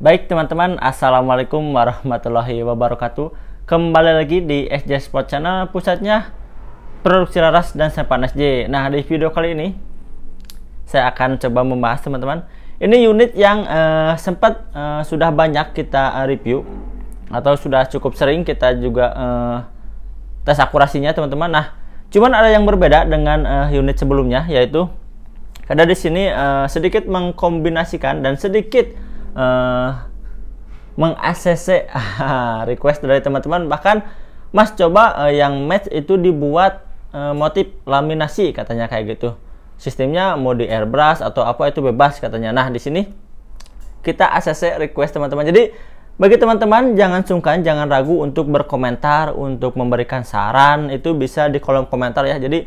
Baik teman-teman, Assalamualaikum warahmatullahi wabarakatuh Kembali lagi di SJ Sport Channel Pusatnya produksi laras dan sampan SJ Nah di video kali ini Saya akan coba membahas teman-teman Ini unit yang uh, sempat uh, sudah banyak kita eh, review Atau sudah cukup sering kita juga uh, tes akurasinya teman-teman Nah cuman ada yang berbeda dengan uh, unit sebelumnya Yaitu karena di sini uh, sedikit mengkombinasikan dan sedikit uh, eh, mengacc request dari teman-teman bahkan Mas coba uh, yang match itu dibuat uh, motif laminasi katanya kayak gitu. Sistemnya mau di airbrush atau apa itu bebas katanya. Nah, di sini kita ACC request teman-teman. Jadi bagi teman-teman jangan sungkan, jangan ragu untuk berkomentar, untuk memberikan saran itu bisa di kolom komentar ya. Jadi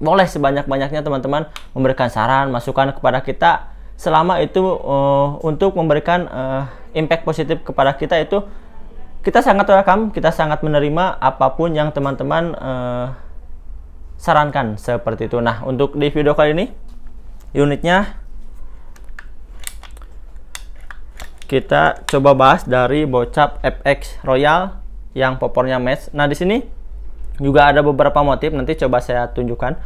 boleh sebanyak-banyaknya teman-teman memberikan saran, masukan kepada kita selama itu uh, untuk memberikan uh, impact positif kepada kita itu kita sangat welcome, kita sangat menerima apapun yang teman-teman uh, sarankan seperti itu. Nah, untuk di video kali ini unitnya kita coba bahas dari bocap FX Royal yang popornya match. Nah, di sini juga ada beberapa motif nanti coba saya tunjukkan.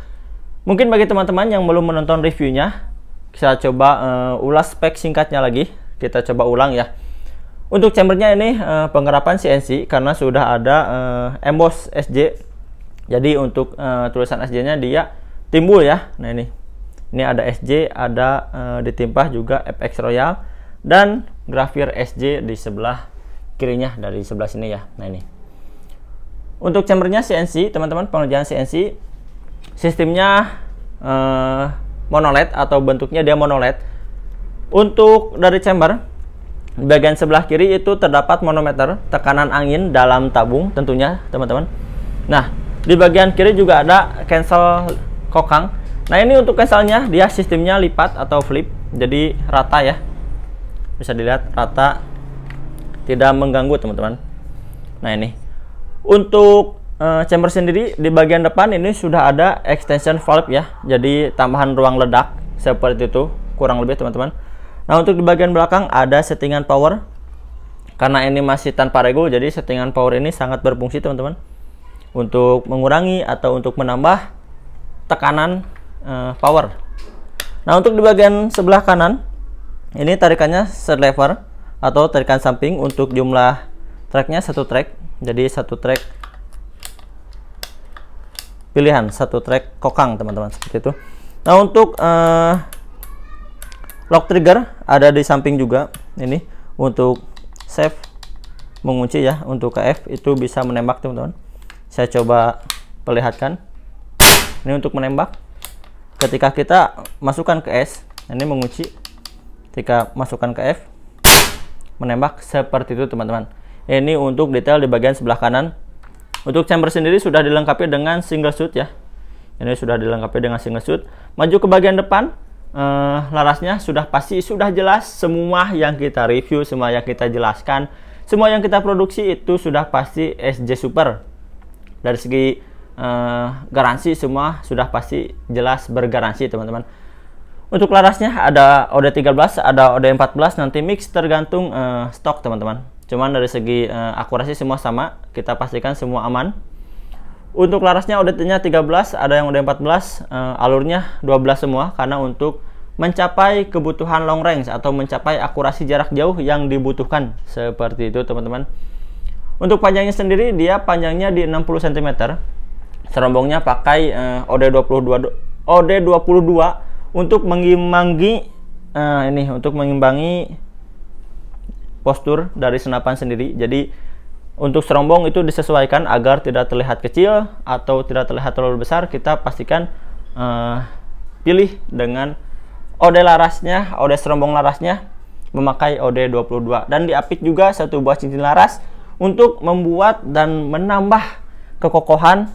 Mungkin bagi teman-teman yang belum menonton reviewnya, kita coba uh, ulas spek singkatnya lagi kita coba ulang ya untuk chambernya ini uh, penggerapan CNC karena sudah ada uh, eh, emboss SJ jadi untuk uh, tulisan SJ nya dia timbul ya nah ini ini ada SJ ada uh, ditimpa juga FX Royal dan grafir SJ di sebelah kirinya dari sebelah sini ya nah ini untuk chambernya CNC teman-teman pengerjaan CNC sistemnya uh, monolet atau bentuknya dia monolet Untuk dari chamber, bagian sebelah kiri itu terdapat monometer tekanan angin dalam tabung tentunya, teman-teman. Nah, di bagian kiri juga ada cancel kokang. Nah, ini untuk cancelnya dia sistemnya lipat atau flip, jadi rata ya. Bisa dilihat rata tidak mengganggu, teman-teman. Nah, ini. Untuk Eh, chamber sendiri di bagian depan ini sudah ada extension valve ya jadi tambahan ruang ledak seperti itu kurang lebih teman-teman nah untuk di bagian belakang ada settingan power karena ini masih tanpa regul, jadi settingan power ini sangat berfungsi teman-teman untuk mengurangi atau untuk menambah tekanan uh, power nah untuk di bagian sebelah kanan ini tarikannya set lever atau tarikan samping untuk jumlah tracknya satu track jadi satu track pilihan satu track kokang teman-teman seperti itu nah untuk uh, lock trigger ada di samping juga ini untuk save mengunci ya untuk KF itu bisa menembak teman-teman saya coba perlihatkan ini untuk menembak ketika kita masukkan ke S ini mengunci ketika masukkan ke F menembak seperti itu teman-teman ini untuk detail di bagian sebelah kanan untuk chamber sendiri sudah dilengkapi dengan single shoot ya. Ini sudah dilengkapi dengan single shoot. Maju ke bagian depan, eh, larasnya sudah pasti sudah jelas semua yang kita review, semua yang kita jelaskan, semua yang kita produksi itu sudah pasti SJ Super. Dari segi eh, garansi semua sudah pasti jelas bergaransi teman-teman. Untuk larasnya ada OD13, ada OD14 nanti mix tergantung eh, stok teman-teman. Cuman dari segi uh, akurasi semua sama, kita pastikan semua aman. Untuk larasnya auditnya 13, ada yang udah 14, uh, eh, alurnya 12 semua karena untuk mencapai kebutuhan long range atau mencapai akurasi jarak jauh yang dibutuhkan. Seperti itu, teman-teman. Untuk panjangnya sendiri dia panjangnya di 60 cm. Serombongnya pakai uh, OD22 OD22 untuk mengimbangi uh, ini untuk mengimbangi postur dari senapan sendiri. Jadi untuk serombong itu disesuaikan agar tidak terlihat kecil atau tidak terlihat terlalu besar. Kita pastikan uh, pilih dengan ode larasnya, ode serombong larasnya memakai ode 22 dan diapit juga satu buah cincin laras untuk membuat dan menambah kekokohan.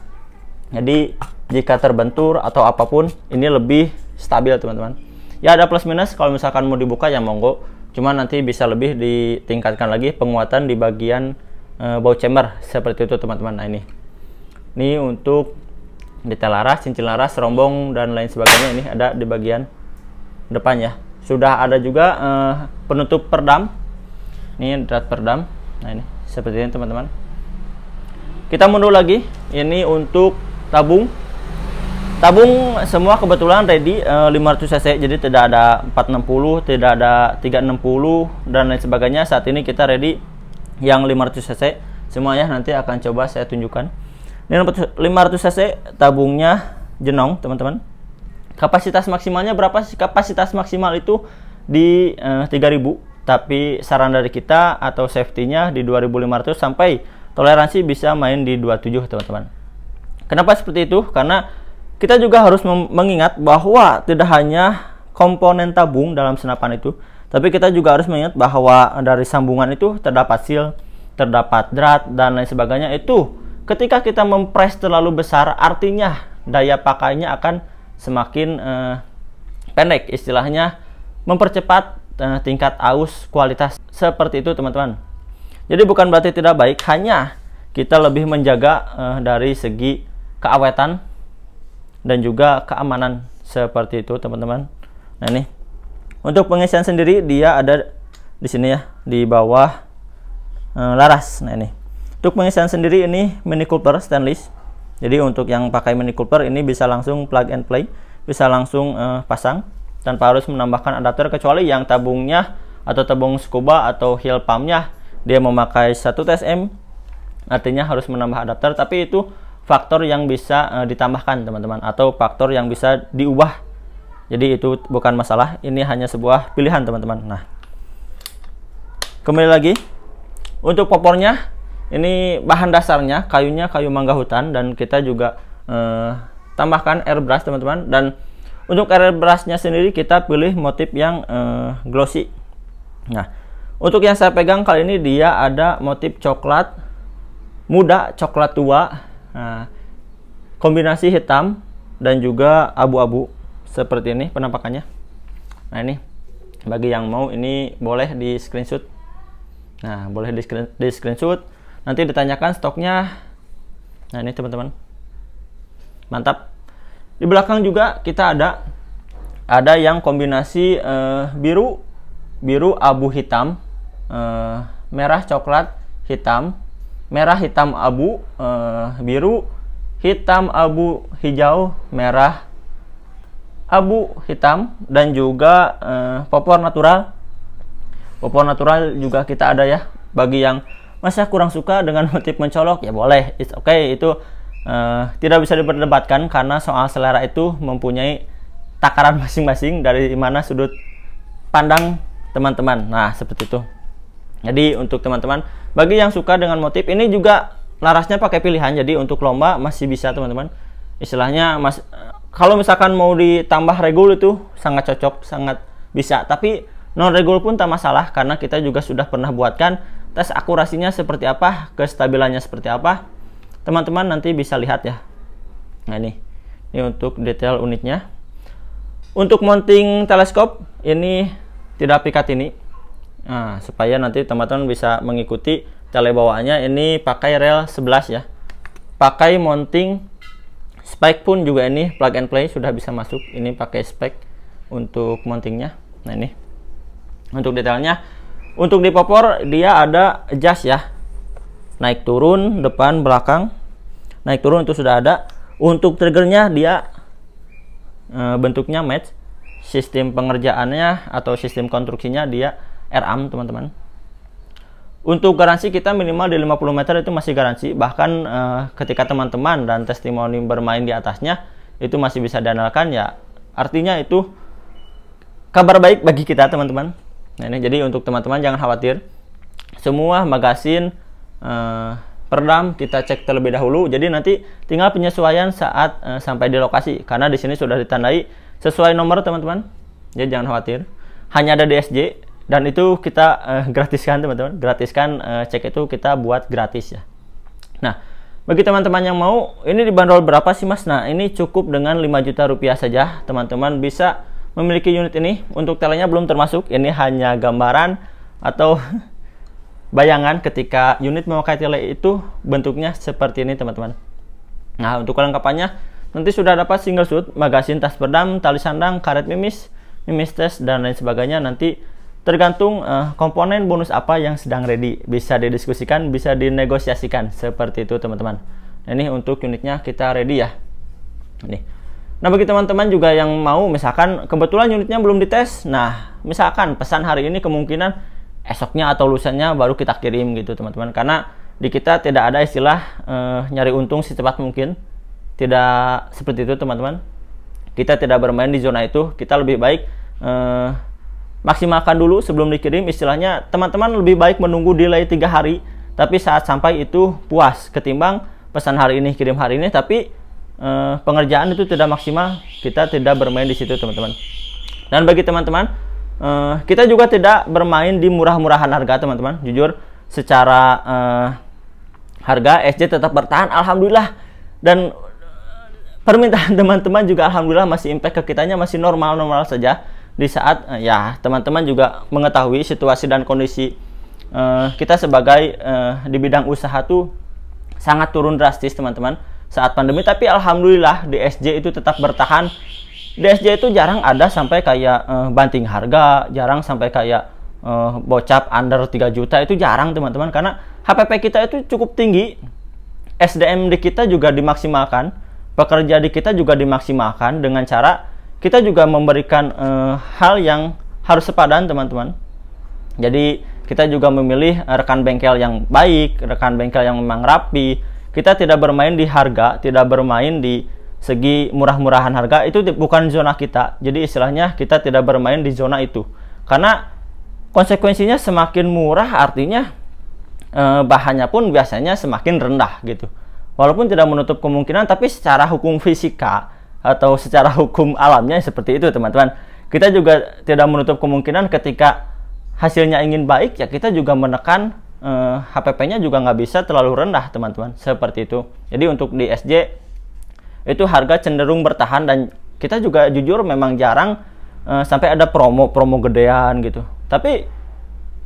Jadi jika terbentur atau apapun ini lebih stabil teman-teman. Ya ada plus minus kalau misalkan mau dibuka ya monggo Cuma nanti bisa lebih ditingkatkan lagi penguatan di bagian e, eh, bow chamber seperti itu teman-teman. Nah ini. Ini untuk detail laras, cincin laras, rombong dan lain sebagainya ini ada di bagian depan ya. Sudah ada juga e, penutup perdam. Ini drat perdam. Nah ini seperti ini teman-teman. Kita mundur lagi. Ini untuk tabung tabung semua kebetulan ready uh, eh, 500 cc jadi tidak ada 460 tidak ada 360 dan lain sebagainya saat ini kita ready yang 500 cc semuanya nanti akan coba saya tunjukkan ini 500 cc tabungnya jenong teman-teman kapasitas maksimalnya berapa sih kapasitas maksimal itu di uh, eh, 3000 tapi saran dari kita atau safety-nya di 2500 sampai toleransi bisa main di 27 teman-teman. Kenapa seperti itu? Karena kita juga harus mengingat bahwa tidak hanya komponen tabung dalam senapan itu, tapi kita juga harus mengingat bahwa dari sambungan itu terdapat seal, terdapat drat, dan lain sebagainya. Itu ketika kita mempres terlalu besar, artinya daya pakainya akan semakin eh, pendek. Istilahnya mempercepat eh, tingkat aus kualitas. Seperti itu teman-teman. Jadi bukan berarti tidak baik, hanya kita lebih menjaga eh, dari segi keawetan dan juga keamanan seperti itu teman-teman nah ini untuk pengisian sendiri dia ada di sini ya di bawah e, laras nah ini untuk pengisian sendiri ini mini cooper stainless jadi untuk yang pakai mini cooper ini bisa langsung plug and play bisa langsung e, pasang tanpa harus menambahkan adapter kecuali yang tabungnya atau tabung scuba atau heel pumpnya dia memakai satu TSM artinya harus menambah adapter tapi itu faktor yang bisa uh, ditambahkan teman-teman atau faktor yang bisa diubah jadi itu bukan masalah ini hanya sebuah pilihan teman-teman nah kembali lagi untuk popornya ini bahan dasarnya kayunya kayu mangga hutan dan kita juga eh, tambahkan airbrush teman-teman dan untuk airbrushnya sendiri kita pilih motif yang eh, glossy nah untuk yang saya pegang kali ini dia ada motif coklat muda coklat tua Nah, kombinasi hitam dan juga abu-abu seperti ini penampakannya. Nah ini bagi yang mau ini boleh di screenshot. Nah boleh di, screen, di screenshot. Nanti ditanyakan stoknya. Nah ini teman-teman. Mantap. Di belakang juga kita ada ada yang kombinasi eh, biru biru abu hitam eh, merah coklat hitam merah, hitam, abu, uh, biru, hitam, abu, hijau, merah, abu, hitam, dan juga uh, popor natural. Popor natural juga kita ada ya. Bagi yang masih kurang suka dengan motif mencolok ya boleh, it's okay itu uh, tidak bisa diperdebatkan karena soal selera itu mempunyai takaran masing-masing dari mana sudut pandang teman-teman. Nah seperti itu. Jadi untuk teman-teman bagi yang suka dengan motif ini juga larasnya pakai pilihan. Jadi untuk lomba masih bisa teman-teman. Istilahnya mas eh, kalau misalkan mau ditambah regul itu sangat cocok, sangat bisa. Tapi non regul pun tak masalah karena kita juga sudah pernah buatkan tes akurasinya seperti apa, kestabilannya seperti apa. Teman-teman nanti bisa lihat ya. Nah ini. Ini untuk detail unitnya. Untuk mounting teleskop ini tidak pikat ini Nah, supaya nanti teman-teman bisa mengikuti tele bawaannya ini pakai rel 11 ya. Pakai mounting spike pun juga ini plug and play sudah bisa masuk. Ini pakai spike untuk mountingnya. Nah, ini. Untuk detailnya untuk di popor dia ada adjust ya. Naik turun depan belakang. Naik turun itu sudah ada. Untuk triggernya dia e, bentuknya match. Sistem pengerjaannya atau sistem konstruksinya dia RAM teman-teman untuk garansi kita minimal di 50 meter itu masih garansi bahkan eh, ketika teman-teman dan testimoni bermain di atasnya itu masih bisa diandalkan ya artinya itu kabar baik bagi kita teman-teman nah, ini jadi untuk teman-teman jangan khawatir semua magasin eh, peredam kita cek terlebih dahulu jadi nanti tinggal penyesuaian saat eh, sampai di lokasi karena di sini sudah ditandai sesuai nomor teman-teman jadi jangan khawatir hanya ada DSJ dan itu kita uh, gratiskan teman-teman gratiskan uh, cek itu kita buat gratis ya nah bagi teman-teman yang mau ini dibanderol berapa sih mas nah ini cukup dengan 5 juta rupiah saja teman-teman bisa memiliki unit ini untuk telenya belum termasuk ini hanya gambaran atau bayangan ketika unit memakai tele itu bentuknya seperti ini teman-teman nah untuk kelengkapannya Nanti sudah dapat single suit magasin tas perdam, tali sandang, karet mimis, mimis tes, dan lain sebagainya. Nanti Tergantung uh, komponen bonus apa yang sedang ready. Bisa didiskusikan, bisa dinegosiasikan. Seperti itu teman-teman. Nah, ini untuk unitnya kita ready ya. ini Nah bagi teman-teman juga yang mau misalkan kebetulan unitnya belum dites. Nah misalkan pesan hari ini kemungkinan esoknya atau lusennya baru kita kirim gitu teman-teman. Karena di kita tidak ada istilah uh, nyari untung secepat mungkin. Tidak seperti itu teman-teman. Kita tidak bermain di zona itu. Kita lebih baik... Uh, maksimalkan dulu sebelum dikirim istilahnya teman-teman lebih baik menunggu delay tiga hari tapi saat sampai itu puas ketimbang pesan hari ini kirim hari ini tapi e, pengerjaan itu tidak maksimal kita tidak bermain di situ teman-teman dan bagi teman-teman e, kita juga tidak bermain di murah-murahan harga teman-teman jujur secara e, harga SJ tetap bertahan alhamdulillah dan permintaan teman-teman juga alhamdulillah masih impact ke kitanya masih normal-normal saja di saat eh, ya teman-teman juga mengetahui situasi dan kondisi uh, kita sebagai uh, di bidang usaha tuh sangat turun drastis teman-teman saat pandemi tapi alhamdulillah di SJ itu tetap bertahan di SJ itu jarang ada sampai kayak uh, banting harga jarang sampai kayak uh, bocap under 3 juta itu jarang teman-teman karena HPP kita itu cukup tinggi SDM di kita juga dimaksimalkan pekerja di kita juga dimaksimalkan dengan cara kita juga memberikan uh, hal yang harus sepadan teman-teman. Jadi kita juga memilih eh, rekan bengkel yang baik, rekan bengkel yang memang rapi. Kita tidak bermain di harga, tidak bermain di segi murah-murahan harga itu bukan zona kita. Jadi istilahnya kita tidak bermain di zona itu. Karena konsekuensinya semakin murah artinya eh, bahannya pun biasanya semakin rendah gitu. Walaupun tidak menutup kemungkinan tapi secara hukum fisika atau secara hukum alamnya seperti itu teman-teman. Kita juga tidak menutup kemungkinan ketika hasilnya ingin baik ya kita juga menekan eh, HPP-nya juga nggak bisa terlalu rendah teman-teman seperti itu. Jadi untuk di SJ itu harga cenderung bertahan dan kita juga jujur memang jarang eh, sampai ada promo-promo gedean gitu. Tapi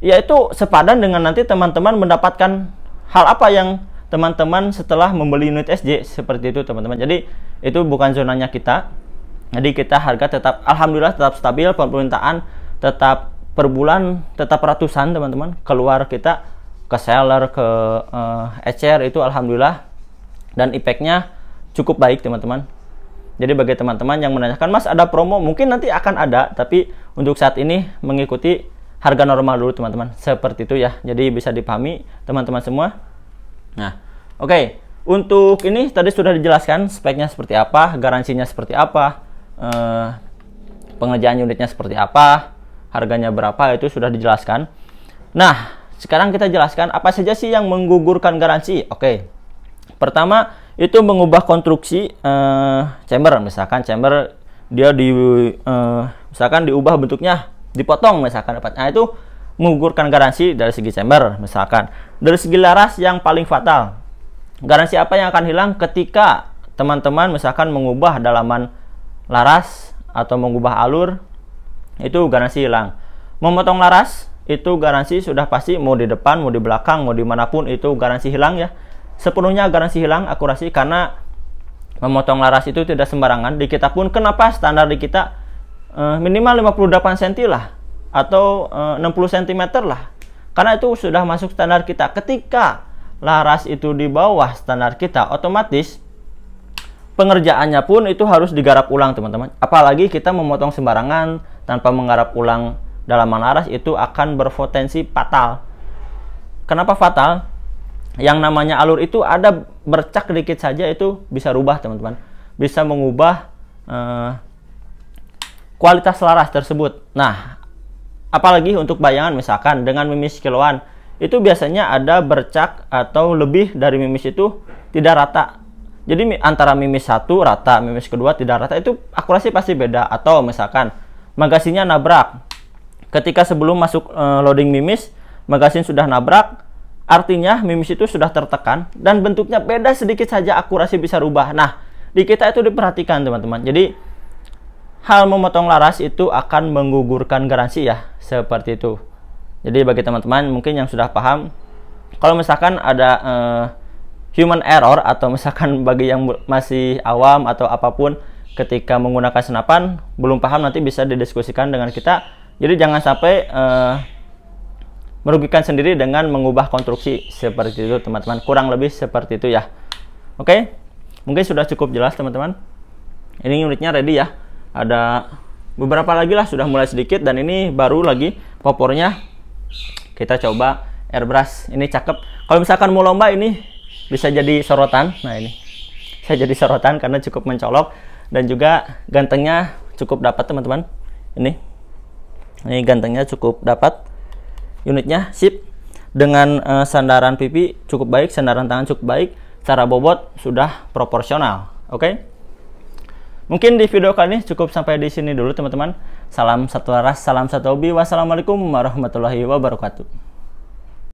ya itu sepadan dengan nanti teman-teman mendapatkan hal apa yang teman-teman setelah membeli unit SJ seperti itu teman-teman jadi itu bukan zonanya kita jadi kita harga tetap alhamdulillah tetap stabil permintaan tetap per bulan tetap ratusan teman-teman keluar kita ke seller ke uh, eh, ecer itu alhamdulillah dan efeknya cukup baik teman-teman jadi bagi teman-teman yang menanyakan mas ada promo mungkin nanti akan ada tapi untuk saat ini mengikuti harga normal dulu teman-teman seperti itu ya jadi bisa dipahami teman-teman semua Nah, oke. Okay. Untuk ini tadi sudah dijelaskan speknya seperti apa, garansinya seperti apa, eh, pengerjaan unitnya seperti apa, harganya berapa itu sudah dijelaskan. Nah, sekarang kita jelaskan apa saja sih yang menggugurkan garansi. Oke. Okay. Pertama, itu mengubah konstruksi eh, chamber misalkan chamber dia di eh, misalkan diubah bentuknya, dipotong misalkan dapat. Nah, itu menggugurkan garansi dari segi chamber misalkan. Dari segi laras yang paling fatal. Garansi apa yang akan hilang ketika teman-teman misalkan mengubah dalaman laras atau mengubah alur itu garansi hilang. Memotong laras itu garansi sudah pasti mau di depan, mau di belakang, mau dimanapun itu garansi hilang ya. Sepenuhnya garansi hilang akurasi karena memotong laras itu tidak sembarangan. Di kita pun kenapa standar di kita eh, minimal 58 cm lah atau e, 60 cm lah. Karena itu sudah masuk standar kita. Ketika laras itu di bawah standar kita, otomatis pengerjaannya pun itu harus digarap ulang, teman-teman. Apalagi kita memotong sembarangan tanpa menggarap ulang dalaman laras itu akan berpotensi fatal. Kenapa fatal? Yang namanya alur itu ada bercak sedikit saja itu bisa rubah, teman-teman. Bisa mengubah e, kualitas laras tersebut. Nah, Apalagi untuk bayangan misalkan dengan mimis kiloan, itu biasanya ada bercak atau lebih dari mimis itu tidak rata. Jadi antara mimis satu rata, mimis kedua tidak rata itu akurasi pasti beda atau misalkan magasinya nabrak. Ketika sebelum masuk e, loading mimis, magasin sudah nabrak, artinya mimis itu sudah tertekan dan bentuknya beda sedikit saja akurasi bisa rubah. Nah, di kita itu diperhatikan teman-teman. Jadi hal memotong laras itu akan menggugurkan garansi ya, seperti itu. Jadi bagi teman-teman mungkin yang sudah paham, kalau misalkan ada eh, human error atau misalkan bagi yang masih awam atau apapun ketika menggunakan senapan belum paham nanti bisa didiskusikan dengan kita. Jadi jangan sampai eh, merugikan sendiri dengan mengubah konstruksi seperti itu teman-teman. Kurang lebih seperti itu ya. Oke. Mungkin sudah cukup jelas teman-teman. Ini unitnya ready ya ada beberapa lagi lah sudah mulai sedikit dan ini baru lagi popornya kita coba airbrush ini cakep kalau misalkan mau lomba ini bisa jadi sorotan nah ini saya jadi sorotan karena cukup mencolok dan juga gantengnya cukup dapat teman-teman ini ini gantengnya cukup dapat unitnya sip dengan uh, sandaran pipi cukup baik sandaran tangan cukup baik cara bobot sudah proporsional oke okay? Mungkin di video kali ini cukup sampai di sini dulu teman-teman. Salam satu laras, salam satu hobi. Wassalamualaikum warahmatullahi wabarakatuh.